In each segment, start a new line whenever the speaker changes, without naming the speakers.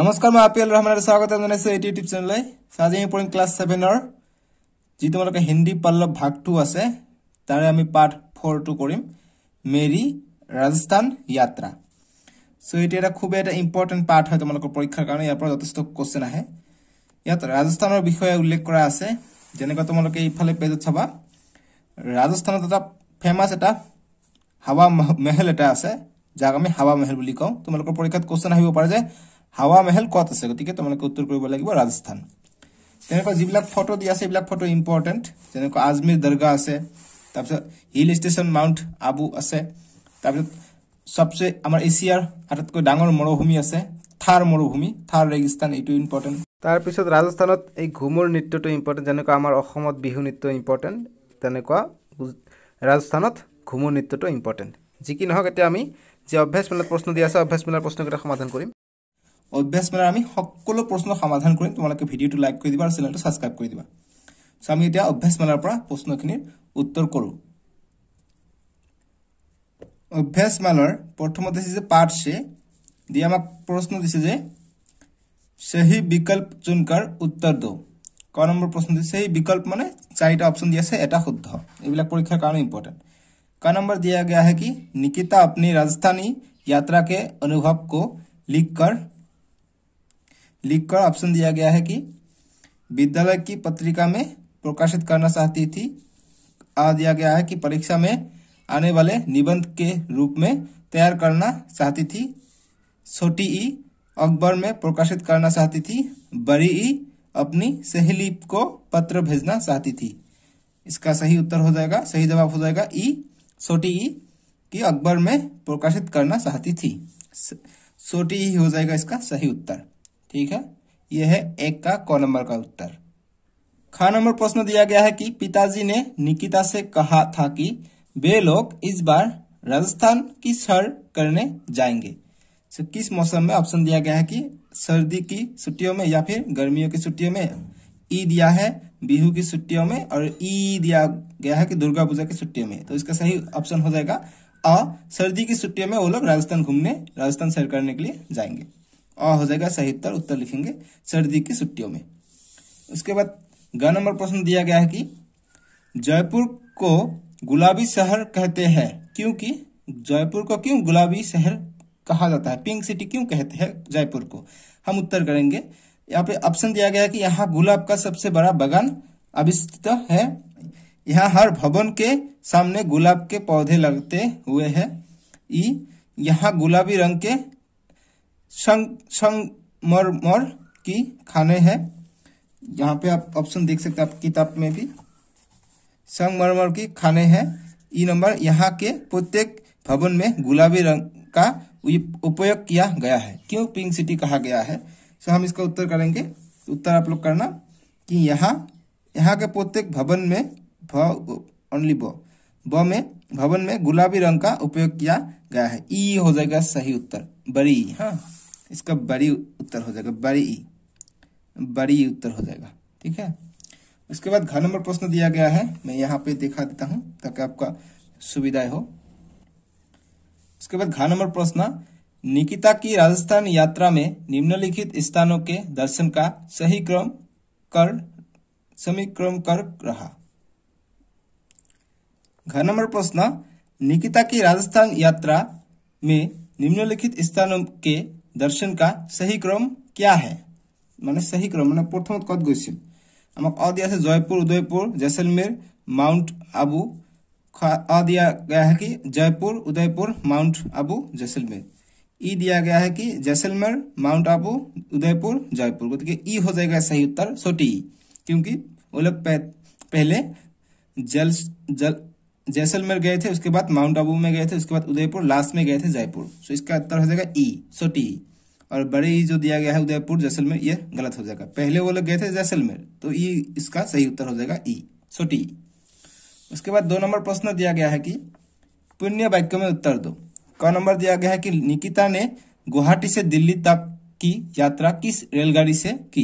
নমস্কাৰ মই আপিল ৰহমানৰ স্বাগত জনাইছোঁ এইটি ইউটিউব চেনেললৈ আজি আমি পঢ়িম ক্লাছ ছেভেনৰ যি তোমালোকে হিন্দী পাল্লৱ টু আছে তাৰে আমি পাৰ্ট ফ'ৰটো কৰিম মেৰী ৰাজস্থান যাত্ৰা চ' এইটো এটা খুবেই এটা ইম্পৰ্টেণ্ট পাৰ্ট হয় তোমালোকৰ পৰীক্ষাৰ কাৰণে ইয়াৰ পৰা যথেষ্ট কুৱেশ্যন আহে ইয়াত ৰাজস্থানৰ বিষয়ে উল্লেখ কৰা আছে যেনেকুৱা তোমালোকে ইফালে পেজত চাবা ৰাজস্থানত এটা ফেমাছ এটা হাৱা মেহেল এটা আছে যাক আমি হাৱা মেহেল বুলি কওঁ তোমালোকৰ পৰীক্ষাত কুৱেশ্যন আহিব পাৰে যে হাৱা মেহেল ক'ত আছে গতিকে তোমালোকে উত্তৰ কৰিব লাগিব ৰাজস্থান তেনেকুৱা যিবিলাক ফটো দিয়া আছে সেইবিলাক ফটো ইম্পৰ্টেণ্ট যেনেকুৱা আজমীৰ দৰগাহ আছে তাৰপিছত হিল ষ্টেচন মাউণ্ট আবু আছে তাৰপিছত চবচে আমাৰ এছিয়াৰ আটাইতকৈ ডাঙৰ মৰুভূমি আছে থাৰ মৰুভূমি থাৰ ৰেগিস্তান এইটো ইম্পৰ্টেণ্ট তাৰপিছত ৰাজস্থানত এই ঘুমৰ নৃত্যটো ইম্পৰ্টেণ্ট যেনেকুৱা আমাৰ অসমত বিহু নৃত্য ইম্পৰ্টেণ্ট তেনেকুৱা ৰাজস্থানত ঘুমৰ নৃত্যটো ইম্পৰ্টেণ্ট যি কি নহওক এতিয়া আমি যে অভ্যাসমূলক প্ৰশ্ন দিয়া আছে অভ্যাসমূলক প্ৰশ্নকেইটা সমাধান কৰিম অভ্যাস মেলাৰ আমি সকলো প্ৰশ্ন সমাধান কৰিম তোমালোকে ভিডিঅ'টো লাইক কৰি দিবা আৰু চেনেলটো ছাবস্ক্ৰাইব কৰি দিবা চ' আমি এতিয়া অভ্যাস মেলাৰ পৰা প্ৰশ্নখিনিৰ উত্তৰ কৰোঁ অভ্যাস মেলাৰ প্ৰথমতে আছে যে পাৰ্ট চে দি আমাক প্ৰশ্ন দিছে যে চেহী বিকল্প জোনকাৰ উত্তৰ দিওঁ ক নম্বৰ প্ৰশ্ন দিছে সেই বিকল্প মানে চাৰিটা অপশ্যন দি আছে এটা শুদ্ধ এইবিলাক পৰীক্ষাৰ কাৰণে ইম্পৰ্টেণ্ট ক নম্বৰ দিয়া গেয়া হে কি নিকিতা আপুনি ৰাজধানী যাত্ৰাকে অনুভৱ কো লিখ কৰ लिखकर ऑप्शन दिया गया है कि विद्यालय की पत्रिका में प्रकाशित करना चाहती थी आ दिया गया है कि परीक्षा में आने वाले निबंध के रूप में तैयार करना चाहती थी छोटी ई अकबर में प्रकाशित करना चाहती थी बड़ी ई अपनी सहेली को पत्र भेजना चाहती थी इसका सही उत्तर हो जाएगा सही जवाब हो जाएगा ई छोटी ई की अकबर में प्रकाशित करना चाहती थी छोटी ई हो जाएगा इसका सही उत्तर ठीक है यह है एक का क नंबर का उत्तर ख नंबर प्रश्न दिया गया है कि पिताजी ने निकिता से कहा था कि वे लोग इस बार राजस्थान की सर करने जाएंगे तो किस मौसम में ऑप्शन दिया गया है कि सर्दी की छुट्टियों में या फिर गर्मियों की छुट्टियों में ई दिया है बिहू की छुट्टियों में और ई दिया गया है कि दुर्गा पूजा की छुट्टियों में तो इसका सही ऑप्शन हो जाएगा अ सर्दी की छुट्टियों में वो लोग राजस्थान घूमने राजस्थान सैर करने के लिए जाएंगे आ हो जाएगा सही उत्तर उत्तर लिखेंगे सर्दी की छुट्टियों में उसके बाद ग नंबर प्रश्न दिया गया है कि जयपुर को गुलाबी शहर कहते हैं क्योंकि जयपुर को क्यों गुलाबी शहर कहा जाता है पिंक सिटी क्यों कहते हैं जयपुर को हम उत्तर करेंगे यहाँ पे ऑप्शन दिया गया है कि यहाँ गुलाब का सबसे बड़ा बगान अभिस्थित है यहाँ हर भवन के सामने गुलाब के पौधे लगते हुए हैं ई यहाँ गुलाबी रंग के संग संगमरमर की खाने हैं यहाँ पे आप ऑप्शन देख सकते हैं आप किताब में भी संगमरमर की खाने हैं ये नंबर यहाँ के प्रत्येक भवन में गुलाबी रंग का उपयोग किया गया है क्यों पिंक सिटी कहा गया है सो हम इसका उत्तर करेंगे उत्तर आप लोग करना कि यहाँ यहाँ के प्रत्येक भवन में भ ओनली ब में भवन में गुलाबी रंग का उपयोग किया गया है ई हो जाएगा सही उत्तर बड़ी हाँ इसका बड़ी उत्तर हो जाएगा बड़ी ई बड़ी उत्तर हो जाएगा ठीक है उसके बाद घर नंबर प्रश्न दिया गया है मैं यहाँ पे दिखा देता हूं ताकि आपका सुविधा हो उसके बाद घर नंबर प्रश्न निकिता की राजस्थान यात्रा में निम्नलिखित स्थानों के दर्शन का सही क्रम कर समीक्रम कर रहा घर नंबर प्रश्न निकिता की राजस्थान यात्रा में निम्नलिखित स्थानों के दर्शन का सही क्रम क्या है मान सही क्रम मैं प्रथम कत गई आम अदिया से जयपुर उदयपुर जैसलमेर माउंट आबू अ दिया गया है कि जयपुर उदयपुर माउंट आबू जैसलमेर ई दिया गया है कि जैसलमेर माउंट आबू उदयपुर जयपुर गति ई हो जाएगा सही उत्तर सोटी क्योंकि वो लोग पहले जल जल जैसलमेर गए थे उसके बाद माउंट आबू में गए थे उसके बाद उदयपुर लास्ट में गए थे जयपुर सो तो इसका उत्तर हो जाएगा ई सोटी और बड़े जो दिया गया है उदयपुर जैसलमेर ये गलत हो जाएगा पहले वो लोग गए थे जैसलमेर तो ये इसका सही उत्तर हो जाएगा ई सो टी उसके बाद दो नंबर प्रश्न दिया गया है कि पुण्य वाक्यों में उत्तर दो क नंबर दिया गया है कि निकिता ने गुवाहाटी से दिल्ली तक की यात्रा किस रेलगाड़ी से की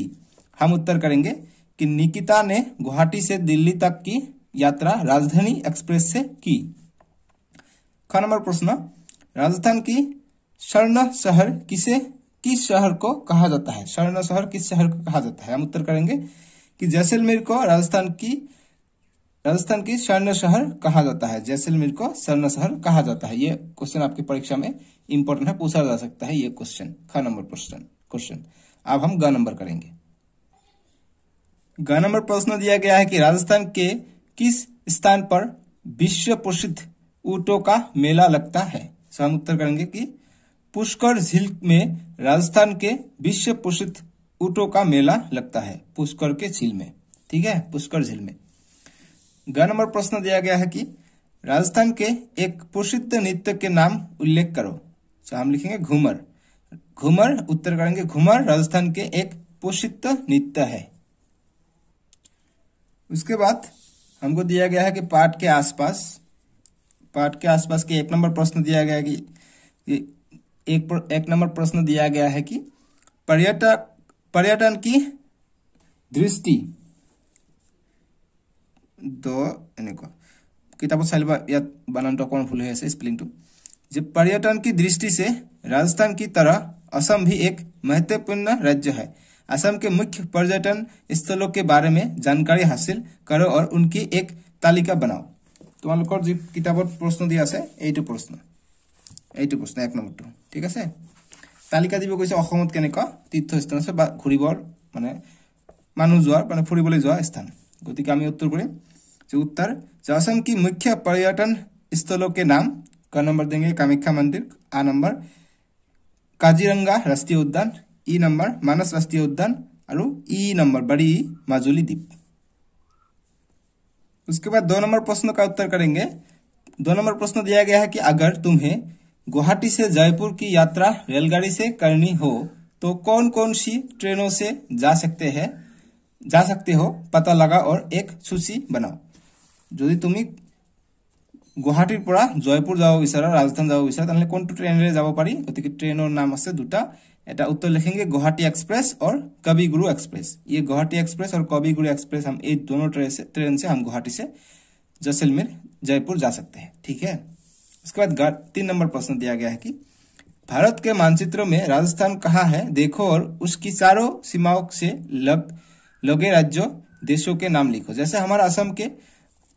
हम उत्तर करेंगे कि निकिता ने गुवाहाटी से दिल्ली तक की यात्रा राजधानी एक्सप्रेस से की ख नंबर प्रश्न राजस्थान की स्वर्ण शहर किसे किस शहर को कहा जाता है सरना शहर किस शहर को कहा जाता है हम उत्तर करेंगे कि जैसलमेर को राजस्थान की राजस्थान की स्वर्ण शहर कहा जाता है जैसलमेर को स्वर्ण शहर कहा जाता है ये क्वेश्चन आपकी परीक्षा में इंपॉर्टेंट है पूछा जा सकता है ये क्वेश्चन ख नंबर क्वेश्चन क्वेश्चन अब हम ग नंबर करेंगे ग नंबर प्रश्न दिया गया है कि राजस्थान के किस स्थान पर विश्व प्रसिद्ध ऊटो का मेला लगता है हम उत्तर करेंगे कि पुष्कर झील में राजस्थान के विश्व प्रसिद्ध ऊटो का मेला लगता है पुष्कर के झील में ठीक है पुष्कर झील में ग नंबर प्रश्न दिया गया है कि राजस्थान के एक प्रसिद्ध नृत्य के नाम उल्लेख करो तो हम लिखेंगे घूमर घूमर उत्तर करेंगे घूमर राजस्थान के एक प्रसिद्ध नृत्य है उसके बाद हमको दिया गया है कि पाठ के आसपास पाठ के आसपास के एक नंबर प्रश्न दिया गया है कि एक एक नंबर प्रश्न दिया गया है कि पर्यटक पर्यटन की दृष्टि दो किताब কিতাপত চাই ল'বা ইয়াত বানানটো অকণমান स्पेलिंग হৈ पर्यटन की दृष्टि से राजस्थान की तरह असम भी एक महत्वपूर्ण राज्य है असम के मुख्य पर्यटन स्थलों के बारे में जानकारी हासिल करो और उनकी एक तालिका बनाओ तुम लोग जी প্ৰশ্ন प्रश्न दिया प्रश्न এইটো প্ৰশ্ন এক নম্বৰটো ঠিক আছে তালিকা দিব কৈছে অসমত কেনেকুৱা তীৰ্থস্থান আছে বা ঘূৰিবৰ মানে মানুহ যোৱাৰ মানে ফুৰিবলৈ যোৱা স্থান গতিকে আমি উত্তৰ কৰিম যে উত্তৰ যে কি মুখ্য পৰ্যটন স্থলকে নাম ক নম্বৰ দেঙে কামাখ্যা মন্দিৰ আ নম্বৰ কাজিৰঙা ৰাষ্ট্ৰীয় উদ্যান ই নম্বৰ মানস ৰাষ্ট্ৰীয় উদ্যান আৰু ই নম্বৰ বাৰী মাজুলী দ্বীপ উচকে বাদ দ নম্বৰ প্ৰশ্ন কা উত্তৰ কৰেংগে দ নম্বৰ প্ৰশ্ন দিয়া গেয়া কি আগৰ তুমহে गुवाहाटी से जयपुर की यात्रा रेलगाड़ी से करनी हो तो कौन कौन सी ट्रेनों से जा सकते हैं जा सकते हो पता लगा और एक सूची बनाओ যদি তুমি गुवाहाटी पर जयपुर যাব राजस्थान ৰাজস্থান যাব বিচাৰা তেনেহ'লে ट्रेन ট্ৰেইনেৰে जा पारि गति ট্ৰেইনৰ নাম আছে দুটা এটা उत्तर लिखेंगे गुवाहाटी एक्सप्रेस और कवि गुरु एक्सप्रेस ये गुवाहाटी एक्सप्रेस और कवि गुरु एक्सप्रेस हम ये दोनों ट्रेन से ट्रेन से हम गुवाहाटी से जैसलमेर जयपुर जा सकते हैं ठीक है उसके बाद तीन नंबर प्रश्न दिया गया है कि भारत के मानचित्रों में राजस्थान कहाँ है देखो और उसकी चारों सीमाओं से लग लगे राज्यों देशों के नाम लिखो जैसे हमारा असम के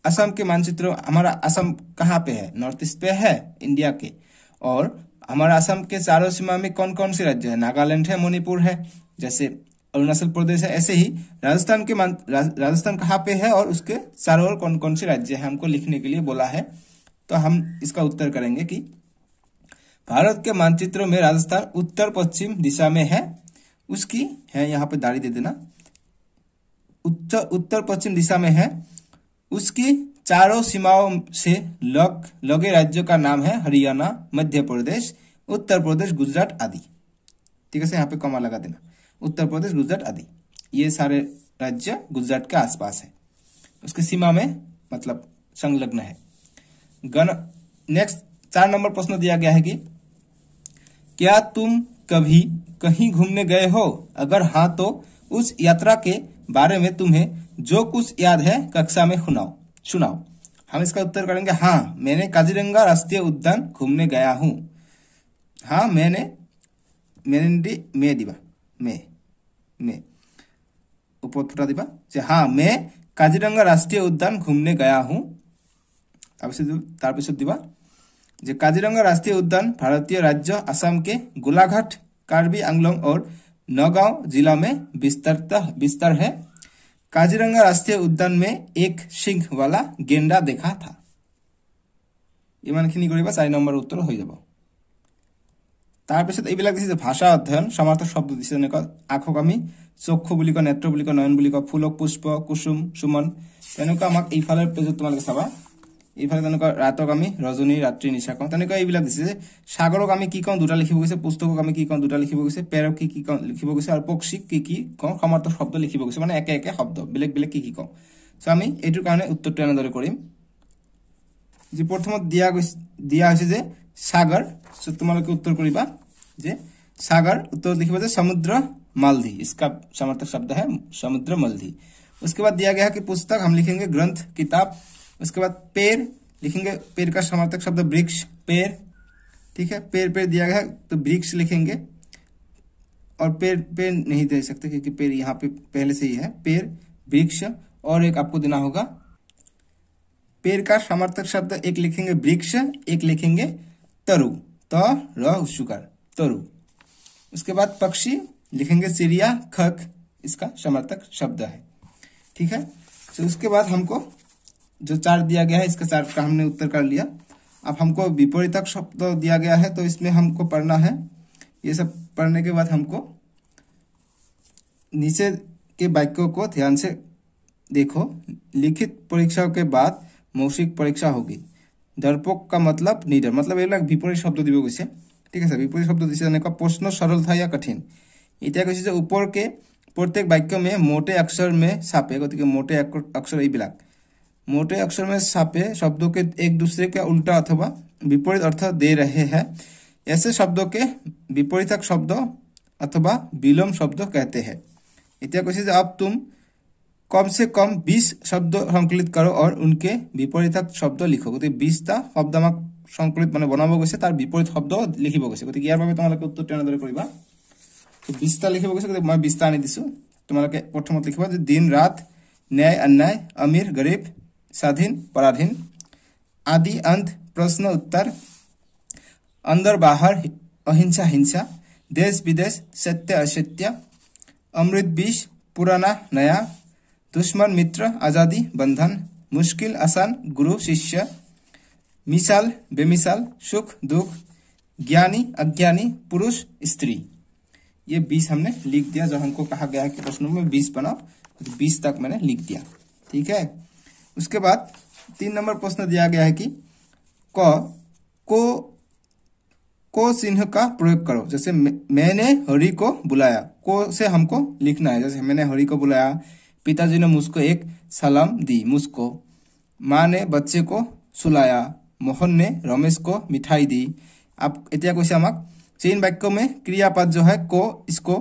असम के मानचित्र हमारा असम कहाँ पे है नॉर्थ ईस्ट पे है इंडिया के और हमारा असम के चारों सीमा में कौन कौन से राज्य है नागालैंड है मणिपुर है जैसे अरुणाचल प्रदेश है ऐसे ही राजस्थान के राजस्थान कहाँ पे है और उसके चारों ओर कौन कौन से राज्य है हमको लिखने के लिए बोला है तो हम इसका उत्तर करेंगे कि भारत के मानचित्रों में राजस्थान उत्तर पश्चिम दिशा में है उसकी है यहाँ पे दाढ़ी दे देना उत्तर उत्तर पश्चिम दिशा में है उसकी चारों सीमाओं से लग लगे राज्यों का नाम है हरियाणा मध्य प्रदेश उत्तर प्रदेश गुजरात आदि ठीक है यहाँ पे कमा लगा देना उत्तर प्रदेश गुजरात आदि ये सारे राज्य गुजरात के आसपास है उसकी सीमा में मतलब संलग्न है गण नेक्स्ट चार नंबर प्रश्न दिया गया है कि क्या तुम कभी कहीं घूमने गए हो अगर हाँ तो उस यात्रा के बारे में तुम्हें जो कुछ याद है कक्षा में सुनाओ सुनाओ हम इसका उत्तर करेंगे हाँ मैंने काजीरंगा राष्ट्रीय उद्यान घूमने गया हूँ हाँ मैंने मैंने मैं दिबा मैं मैं ऊपर थोड़ा दीवा हाँ मैं काजीरंगा राष्ट्रीय उद्यान घूमने गया हूँ তাৰপিছত তাৰপিছত দিবা যে কাজিৰঙা ৰাষ্ট্ৰীয় উদ্যান ভাৰতীয় ৰাজ্য আসামকে গোলাঘাট কাৰ্বি আংলং আৰু নগাঁও জিলা মে বিস্তাৰিত বিস্তাৰ হে কাজিৰঙা ৰাষ্ট্ৰীয় উদ্যান মে এক সিংহৱালা গেণ্ডা দেখা থা ইমানখিনি কৰিবা চাৰি নম্বৰ উত্তৰ হৈ যাব তাৰপিছত এইবিলাক দিছে যে ভাষা অধ্যয়ন সমাৰ্থক শব্দ দিছে যেনেকুৱা আখক আমি চক্ষু বুলি কয় নেত্ৰ বুলি কয় নয়ন বুলি কয় ফুলক পুষ্প কুসুম সুমন তেনেকুৱা আমাক এইফালৰ পেজত তোমালোকে চাবা ইফালে তেনেকুৱা ৰাতক আমি ৰজনী ৰাত্ৰি নিচা কওঁ তেনেকুৱা এইবিলাক দিছে যে সাগৰক আমি কি কওঁ দুটা লিখিব গৈছে পুস্তকক আমি কি কওঁ দুটা লিখিব গৈছে পেৰক কি কি কওঁ লিখিব গৈছে আৰু পক্ষীক কি কি কওঁ সমাৰ্থৰ শব্দ লিখিব গৈছে মানে একে একে শব্দ বেলেগ বেলেগ কি কি কওঁ চ' আমি এইটোৰ কাৰণে উত্তৰটো এনেদৰে কৰিম যি প্ৰথমত দিয়া গৈছে দিয়া হৈছে যে সাগৰ চ' তোমালোকে উত্তৰ কৰিবা যে সাগৰ উত্তৰ লিখিবা যে সমুদ্ৰ মালধি ইচকা সমাৰ্থক শব্দ হে সমুদ্ৰ মালধি উচকে বাদ দিয়া গা কি পুস্তক আমি লিখেগে গ্ৰন্থ কিতাপ उसके बाद पेड़ लिखेंगे पेड़ का समर्थक शब्द वृक्ष पेड़ ठीक है पेड़ पेड़ दिया गया तो वृक्ष लिखेंगे और पेड़ पेड़ नहीं दे सकते क्योंकि पेड़ यहाँ पे पहले से ही है पेड़ वृक्ष और एक आपको देना होगा पेड़ का समर्थक शब्द एक लिखेंगे वृक्ष एक लिखेंगे तरु त र तरु उसके बाद पक्षी लिखेंगे सीरिया खक इसका समर्थक शब्द है ठीक है तो उसके बाद हमको जो चार दिया गया है इसके चार का हमने उत्तर कर लिया अब हमको विपरीतक शब्द दिया गया है तो इसमें हमको पढ़ना है ये सब पढ़ने के बाद हमको नीचे के वाक्यों को ध्यान से देखो लिखित परीक्षा के बाद मौसिक परीक्षा होगी दर्पक का मतलब निडर मतलब এইবিলাক বিপৰীত শব্দ দিব গৈছে विपरीत शब्द বিপৰীত শব্দ का प्रश्न सरल था या कठिन এতিয়া কৈছে যে ওপৰকে প্ৰত্যেক বাক্য মে মোটে অক্ষৰ মে চাপে मोटे अक्षर ये এইবিলাক मोटे अक्षर में छापे शब्दों के एक दूसरे के उल्टा अथवा विपरीत अर्थ दे रहे हैं ऐसे शब्दों के विपरीत शब्द अथवा विलोम शब्द कहते हैं इतना क्वेश्चन अब तुम कम से कम 20 शब्द संकलित करो और उनके विपरीत शब्द लिखो गति बीसा शब्द आम संकलित मैं बनब ग तार विपरीत शब्द लिख गए गति के तुम लोग उत्तर तेरे बीसा लिख गए गति मैं बीसा आनी दूँ तुम लोग प्रथम लिखा दिन रात न्याय अन्याय अमीर गरीब स्वाधीन पराधीन आदि अंत प्रश्न उत्तर अंदर बाहर अहिंसा हिंसा देश विदेश सत्य असत्य अमृत विष पुराना नया दुश्मन मित्र आज़ादी बंधन मुश्किल आसान गुरु शिष्य मिसाल बेमिसाल सुख दुख ज्ञानी अज्ञानी पुरुष स्त्री ये बीस हमने लिख दिया जो हमको कहा गया कि प्रश्नों में बीस बनाओ तो बीस तक मैंने लिख दिया ठीक है उसके बाद तीन नंबर प्रश्न दिया गया है कि क को को चिन्ह का प्रयोग करो जैसे मैंने हरि को बुलाया को से हमको लिखना है जैसे मैंने हरि को बुलाया पिताजी ने मुझको एक सलाम दी मुझको माँ ने बच्चे को सुलाया मोहन ने रमेश को मिठाई दी आप इतना कैसे हमक चीन वाक्य में क्रियापद जो है को इसको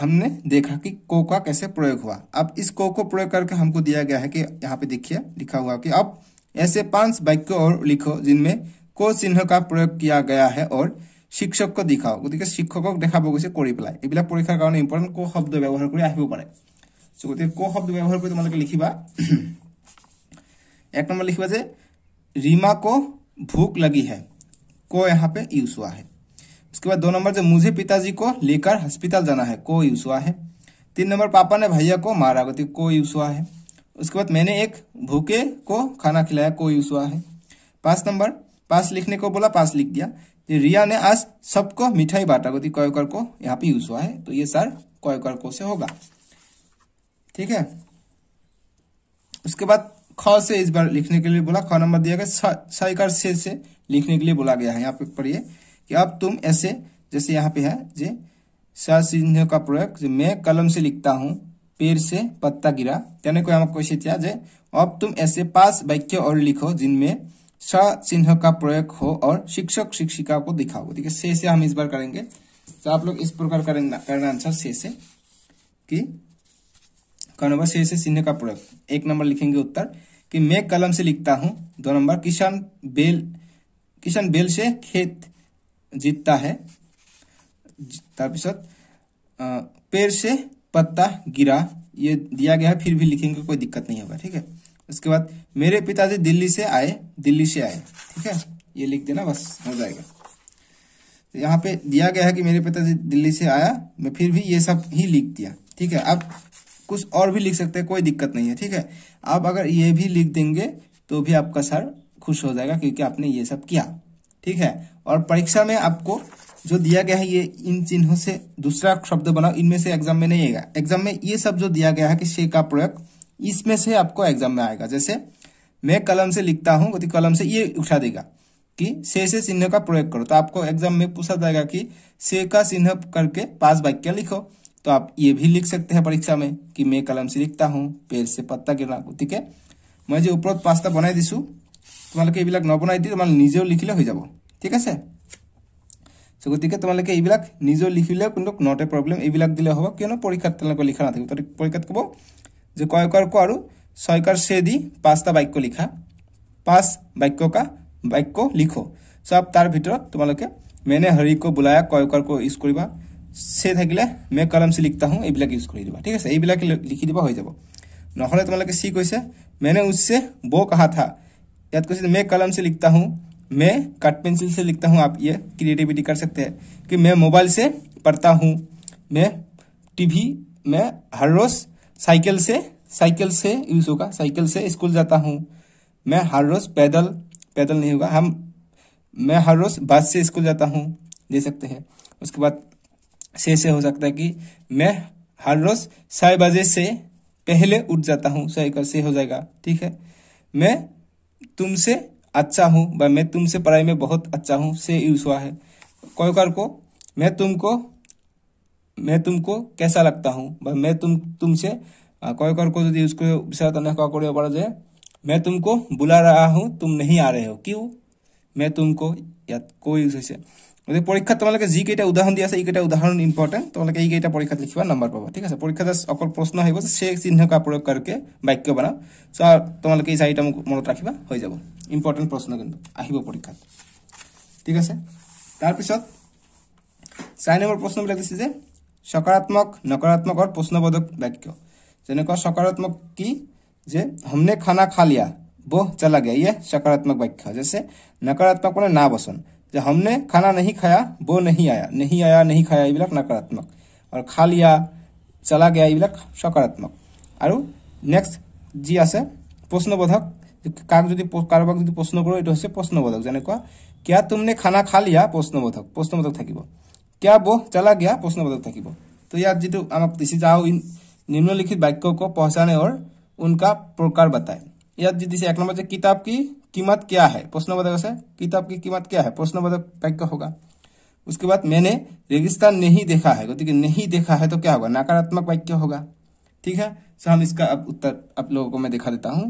हमने देखा कि को का कैसे प्रयोग हुआ अब इस को को प्रयोग करके हमको दिया गया है कि यहाँ पे देखिए लिखा हुआ कि अब ऐसे पांच वाक्य और लिखो जिनमें को चिन्ह का प्रयोग किया गया है और शिक्षक को दिखाओ गति तो के शिक्षक देखा गई है पे ये परीक्षार कारण इम्पर्टेन्ट क शब्द व्यवहार कर तो शब्द व्यवहार कर तुम तो मतलब लोग लिखा एक नम्बर लिखा जो रीमा को भूख लगी है को यहाँ पे यूज हुआ है उसके बाद दो नंबर से मुझे पिताजी को लेकर हॉस्पिटल जाना है को यूज हुआ है तीन नंबर पापा ने भैया को मारा तो को यूज हुआ है उसके बाद मैंने एक भूखे को खाना खिलाया को यूज हुआ है पांच नंबर पास लिखने को बोला पास लिख दिया रिया ने आज सबको मिठाई बांटा गति कयकर को यहाँ पे यूज हुआ है तो ये सर कयकर को से होगा ठीक है उसके बाद ख से इस बार लिखने के लिए बोला ख नंबर दिया गया सही से लिखने के लिए बोला गया है यहाँ पे पढ़िए कि अब तुम ऐसे जैसे यहाँ पे है जे सिंह का प्रयोग मैं कलम से लिखता हूँ पेड़ से पत्ता गिरा तेने को क्वेश्चन किया जे अब तुम ऐसे पांच वाक्य और लिखो जिनमें स चिन्ह का प्रयोग हो और शिक्षक शिक्षिका को दिखाओ ठीक है से से हम इस बार करेंगे तो आप लोग इस प्रकार करेंगे करना आंसर से से कि कौन से से चिन्ह का प्रयोग एक नंबर लिखेंगे उत्तर कि मैं कलम से लिखता हूँ दो नंबर किशन बेल किशन बेल से खेत जीतता है তাৰপিছত पेड़ से पत्ता गिरा ये दिया गया है फिर भी लिखेंगे कोई दिक्कत नहीं होगा ठीक है उसके बाद मेरे पिताजी दिल्ली से आए दिल्ली से आए ठीक है ये लिख देना बस हो जाएगा तो यहाँ पे दिया गया है कि मेरे पिताजी दिल्ली से आया मैं फिर भी ये सब ही लिख दिया ठीक है आप कुछ और भी लिख सकते हैं कोई दिक्कत नहीं है ठीक है आप अगर ये भी लिख देंगे तो भी आपका सर खुश हो जाएगा क्योंकि आपने ये सब किया ठीक है और परीक्षा में आपको जो दिया गया है ये इन चिन्हों से दूसरा शब्द बनाओ इनमें से एग्जाम में नहीं आएगा एग्जाम में ये सब जो दिया गया है कि शे का प्रयोग इसमें से आपको एग्जाम में आएगा जैसे मैं कलम से लिखता हूँ तो कलम से ये उठा देगा कि से से चिन्ह का प्रयोग करो तो आपको एग्जाम में पूछा जाएगा कि से का चिन्ह करके पांच वाक्य लिखो तो आप ये भी लिख सकते हैं परीक्षा में कि मैं कलम से लिखता हूँ पेड़ से पत्ता गिरना ठीक है मैं जो उपरोक्त पास्ता बनाई दीसू তোমালোকে এইবিলাক নবনাই দি তোমালোকে নিজেও লিখিলে হৈ যাব ঠিক আছে চ' গতিকে তোমালোকে এইবিলাক নিজেও লিখিলেও কোনো নটে প্ৰব্লেম এইবিলাক দিলে হ'ব কিয়নো পৰীক্ষাত তেওঁলোকে লিখা নাথাকিব তাতে পৰীক্ষাত ক'ব যে কয় কাৰ কোৱা আৰু ছয়কাৰ চে দি পাঁচটা বাক্য লিখা পাঁচ বাক্য কা বাক্য লিখ চব তাৰ ভিতৰত তোমালোকে মেনে হৰি ক বুলাই কয় কাৰ ক ইউজ কৰিবা চে থাকিলে মে কলম চি লিখতা হওঁ এইবিলাক ইউজ কৰি দিবা ঠিক আছে এইবিলাক লিখি দিবা হৈ যাব নহ'লে তোমালোকে চি কৈছে মেনে উচ্চে ব কাহা থা या तो क्वेश्चन मैं कलम से लिखता हूँ मैं कट पेंसिल से लिखता हूँ आप ये क्रिएटिविटी कर सकते हैं कि मैं मोबाइल से पढ़ता हूँ मैं टीवी मैं हर रोज साइकिल से साइकिल से यूज होगा साइकिल से स्कूल जाता हूँ मैं हर रोज पैदल पैदल नहीं होगा हम मैं हर रोज बस से स्कूल जाता हूँ दे सकते हैं उसके बाद से से हो सकता है कि मैं हर रोज छः बजे से पहले उठ जाता हूँ सही कर से हो जाएगा ठीक है मैं तुमसे अच्छा हूँ व मैं तुमसे पढ़ाई में बहुत अच्छा हूँ से यूज हुआ है कोई कर को मैं तुमको मैं तुमको कैसा लगता हूँ व मैं तुम तुमसे कर को यदि उसको विशाल अनका कोड़े पढ़ा जाए मैं तुमको बुला रहा हूँ तुम नहीं आ रहे हो क्यों मैं तुमको या कोई उसे গতিকে পৰীক্ষাত তোমালোকে যিকেইটা উদাহৰণ দি আছে এইকেইটা উদাহৰণ ইম্পৰ্টেণ্ট তোমালোকে এইকেইটা পৰীক্ষাত লিখিবা নম্বৰ পাবা ঠিক আছে পৰীক্ষাত অকল প্ৰশ্ন আহিব যে সেই চিহ্ন কা প্ৰয়োগ কাৰকে বাক্য বনাওঁ চ' তোমালোকে এই চাৰিটা মোক মনত ৰাখিবা হৈ যাব ইম্পৰ্টেণ্ট প্ৰশ্ন কিন্তু আহিব পৰীক্ষাত ঠিক আছে তাৰপিছত চাৰি নম্বৰ প্ৰশ্নবিলাক দিছে যে সকাৰাত্মক নকাৰাত্মকৰ প্ৰশ্নবোধক বাক্য যেনেকুৱা সকাৰাত্মক কি যে হমনে খানা খালিয়া বহ জালাগে ইয়ে সকাৰাত্মক বাক্য যে নকাৰাত্মক মানে না বচন যে হমনে খানা নাহি খায়া বো নাহি আয়া নাহি আয়া নাহি খায়া এইবিলাক নকারাত্মক আর খা লিয়া চলা গেয়া এইবিলাক সকারাত্মক আর নেক্সট যি আছে প্রশ্নবোধক কাক যদি কারবাক যদি প্রশ্ন করো এটা হচ্ছে প্রশ্নবোধক যেন কিয়া তুমনে খানা খা লিয়া প্রশ্নবোধক প্রশ্নবোধক থাকিব কিয়া বো চলা গেয়া প্রশ্নবোধক থাকিব তো ইয়াত যেটু আমাক দিছে যাও নিম্নলিখিত বাক্য ক পহচানে ওর উনকা প্রকার বাতায় ইয়াত যে দিছে এক নম্বর যে কিতাব কি कीमत क्या है प्रश्न बोधक से किताब की कीमत क्या है प्रश्न बोधक वाक्य होगा उसके बाद मैंने रेगिस्तान नहीं देखा है क्योंकि नहीं देखा है तो क्या होगा नकारात्मक वाक्य होगा ठीक है सर हम इसका अब उत्तर आप लोगों को मैं दिखा देता हूँ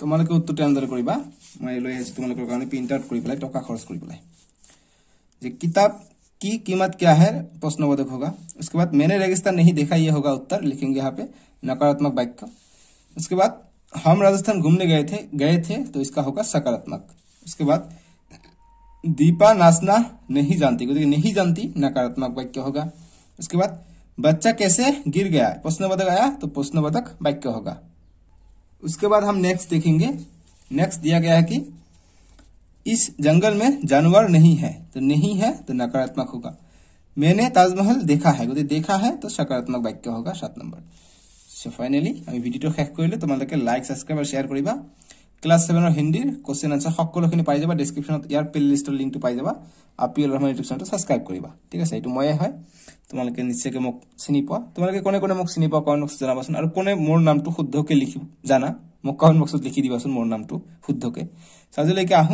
तुम तो लोग उत्तर কৰিবা মই লৈ আহিছোঁ তোমালোকৰ কাৰণে প্ৰিণ্ট আউট কৰি পেলাই টকা খৰচ কৰি পেলাই যে की कीमत क्या है प्रश्नबोधक होगा उसके बाद मैंने रेगिस्तान नहीं देखा यह होगा उत्तर लिखेंगे यहाँ पे नकारात्मक वाक्य उसके बाद हम राजस्थान घूमने गए थे गए थे तो इसका होगा सकारात्मक उसके बाद दीपा नाचना नहीं जानती देखिए नहीं जानती नकारात्मक वाक्य होगा उसके बाद बच्चा कैसे गिर गया प्रश्नवादक आया तो प्रश्नवादक वाक्य होगा उसके बाद हम नेक्स्ट देखेंगे नेक्स्ट दिया गया है कि इस जंगल में जानवर नहीं है तो नहीं है तो नकारात्मक होगा मैंने ताजमहल देखा है देखा है तो सकारात्मक वाक्य होगा सात नंबर সো ফাইনেলি আমি ভিডিওটো শেষ কৰিলোঁ তোমালোকে লাইক ছাবস্ক্ৰাইব আৰু শ্বেয়াৰ কৰিবা ক্লাছ ছেভেনৰ হিন্দীৰ কোৱেশ্যন আনচাৰ সকলোখিনি পাই যাবা ডিছক্ৰিপশ্যনত ইয়াৰ প্লে লিষ্টৰ লিংকটো পাই যাবা আৰু পি এল ৰহমান ইউটিউব চেনেলটো ছাবস্ক্ৰাইব কৰিবা ঠিক আছে এইটো ময়ে হয় তোমালোকে নিশ্চয়কৈ মোক চিনি পোৱা তোমালোকে কোনে কোনে মোক চিনি পোৱা কমেণ্ট বক্সত জনাবাচোন আৰু কোনে মোৰ নামটো শুদ্ধকৈ লিখি জানা মোক কমেণ্ট বক্সত লিখি দিবাচোন মোৰ নামটো শুদ্ধকৈ চাজিলৈকে আহোঁ